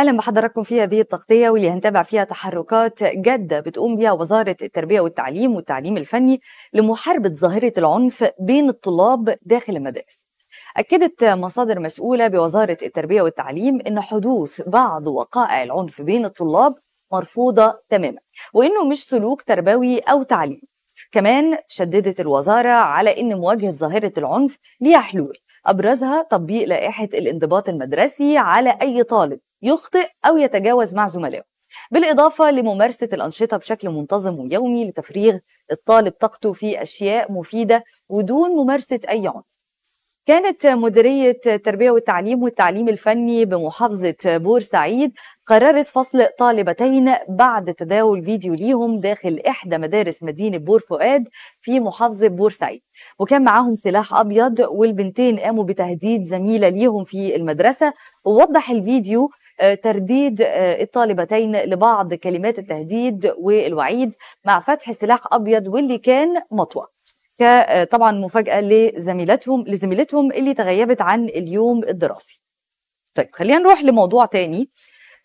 اهلا بحضراتكم في هذه التغطيه واللي هنتابع فيها تحركات جاده بتقوم بها وزاره التربيه والتعليم والتعليم الفني لمحاربه ظاهره العنف بين الطلاب داخل المدارس. أكدت مصادر مسؤولة بوزارة التربية والتعليم أن حدوث بعض وقائع العنف بين الطلاب مرفوضة تماما وأنه مش سلوك تربوي أو تعليم كمان شددت الوزارة على أن مواجهة ظاهرة العنف ليها حلول أبرزها تطبيق لائحة الانضباط المدرسي على أي طالب يخطئ أو يتجاوز مع زملائه بالإضافة لممارسة الأنشطة بشكل منتظم ويومي لتفريغ الطالب طاقته في أشياء مفيدة ودون ممارسة أي عنف كانت مديرية التربية والتعليم والتعليم الفني بمحافظة بورسعيد قررت فصل طالبتين بعد تداول فيديو ليهم داخل إحدى مدارس مدينة بور فؤاد في محافظة بورسعيد وكان معاهم سلاح أبيض والبنتين قاموا بتهديد زميلة ليهم في المدرسة ووضح الفيديو آه، ترديد آه، الطالبتين لبعض كلمات التهديد والوعيد مع فتح سلاح أبيض واللي كان مطوى كطبعا مفاجاه لزميلتهم لزميلتهم اللي تغيبت عن اليوم الدراسي طيب خلينا نروح لموضوع تاني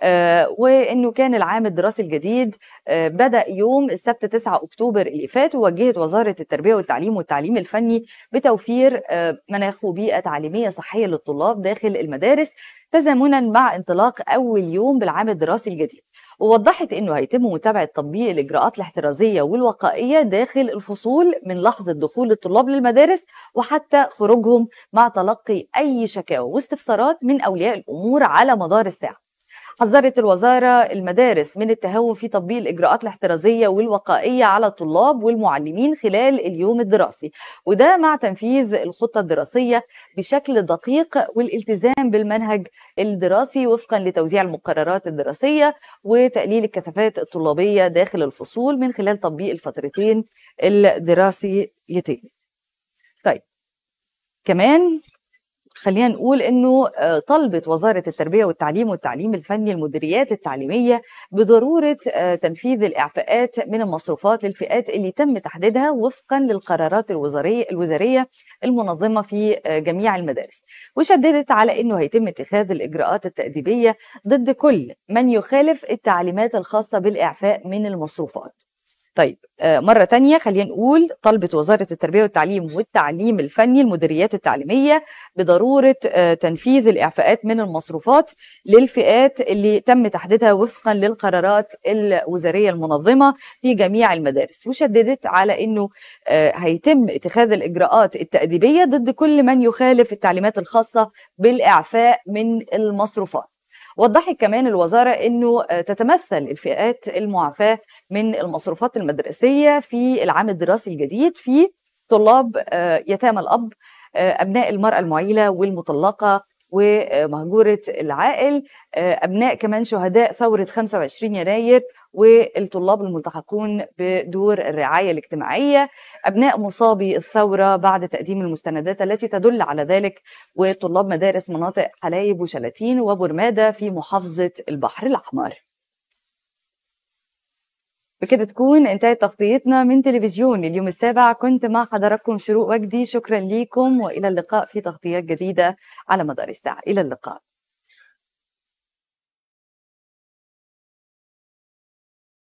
آه، وانه كان العام الدراسي الجديد آه، بدا يوم السبت 9 اكتوبر اللي فات ووجهت وزاره التربيه والتعليم والتعليم الفني بتوفير آه، مناخ وبيئه تعليميه صحيه للطلاب داخل المدارس تزامنا مع انطلاق اول يوم بالعام الدراسي الجديد ووضحت انه هيتم متابعه تطبيق الاجراءات الاحترازيه والوقائيه داخل الفصول من لحظه دخول الطلاب للمدارس وحتى خروجهم مع تلقي اي شكاوى واستفسارات من اولياء الامور على مدار الساعه حذرت الوزارة المدارس من التهاون في تطبيق الإجراءات الاحترازية والوقائية على الطلاب والمعلمين خلال اليوم الدراسي وده مع تنفيذ الخطة الدراسية بشكل دقيق والالتزام بالمنهج الدراسي وفقا لتوزيع المقررات الدراسية وتقليل الكثافات الطلابية داخل الفصول من خلال تطبيق الفترتين الدراسيتين طيب كمان خلينا نقول انه آه، طلبت وزاره التربيه والتعليم والتعليم الفني المديريات التعليميه بضروره آه، تنفيذ الاعفاءات من المصروفات للفئات اللي تم تحديدها وفقا للقرارات الوزاريه الوزاريه المنظمه في آه، جميع المدارس وشددت على انه هيتم اتخاذ الاجراءات التاديبيه ضد كل من يخالف التعليمات الخاصه بالاعفاء من المصروفات طيب آه، مرة تانية خلينا نقول طلبت وزارة التربية والتعليم والتعليم الفني المديريات التعليمية بضرورة آه، تنفيذ الإعفاءات من المصروفات للفئات اللي تم تحديدها وفقا للقرارات الوزارية المنظمة في جميع المدارس وشددت على أنه آه، هيتم اتخاذ الإجراءات التأديبية ضد كل من يخالف التعليمات الخاصة بالإعفاء من المصروفات وضحت كمان الوزارة أنه آه، تتمثل الفئات المعافاة من المصروفات المدرسية في العام الدراسي الجديد في طلاب آه، يتامى الأب آه، أبناء المرأة المعيلة والمطلقة ومهجورة العائل آه، أبناء كمان شهداء ثورة 25 يناير والطلاب الملتحقون بدور الرعاية الاجتماعية أبناء مصابي الثورة بعد تقديم المستندات التي تدل على ذلك وطلاب مدارس مناطق حلايب وشلاتين وبرمادة في محافظة البحر الأحمر بكده تكون انتهت تغطيتنا من تلفزيون اليوم السابع كنت مع حضراتكم شروق وجدي شكرا ليكم والى اللقاء في تغطيات جديده على مدار الساعه الى اللقاء